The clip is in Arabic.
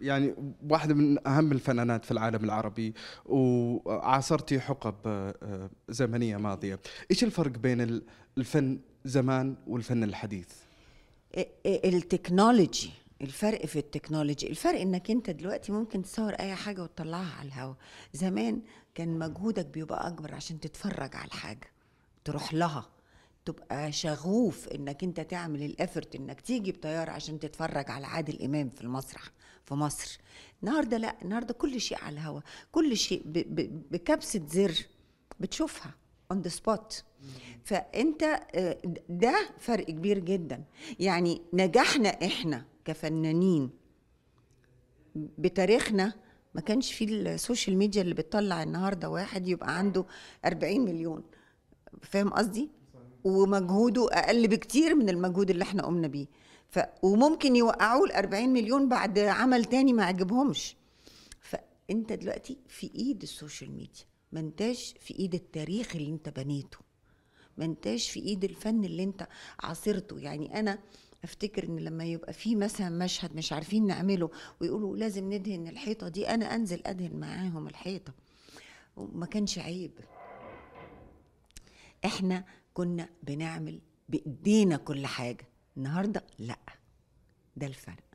يعني واحدة من أهم الفنانات في العالم العربي وعاصرتي حقب آه، زمنية ماضية إيش الفرق بين الفن زمان والفن الحديث؟ التكنولوجي الفرق في التكنولوجي الفرق انك انت دلوقتي ممكن تصور اي حاجه وتطلعها على الهواء زمان كان مجهودك بيبقى اكبر عشان تتفرج على الحاجه تروح لها تبقى شغوف انك انت تعمل الافرت انك تيجي بطياره عشان تتفرج على عادل امام في المسرح في مصر النهارده لا النهارده كل شيء على الهوا كل شيء بكبسه زر بتشوفها اون ذا سبوت فانت آه، ده فرق كبير جدا يعني نجحنا احنا كفنانين بتاريخنا ما كانش في السوشيال ميديا اللي بتطلع النهارده واحد يبقى عنده 40 مليون فاهم قصدي ومجهوده اقل بكتير من المجهود اللي احنا قمنا بيه ف... وممكن يوقعوه ال 40 مليون بعد عمل تاني ما عجبهمش فانت دلوقتي في ايد السوشيال ميديا ما انتاش في ايد التاريخ اللي انت بنيته ما انتاش في ايد الفن اللي انت عاصرته يعني انا افتكر ان لما يبقى في مثلا مشهد مش عارفين نعمله ويقولوا لازم ندهن الحيطه دي انا انزل ادهن معاهم الحيطه وما كانش عيب احنا كنا بنعمل بايدينا كل حاجه النهارده لا ده الفرق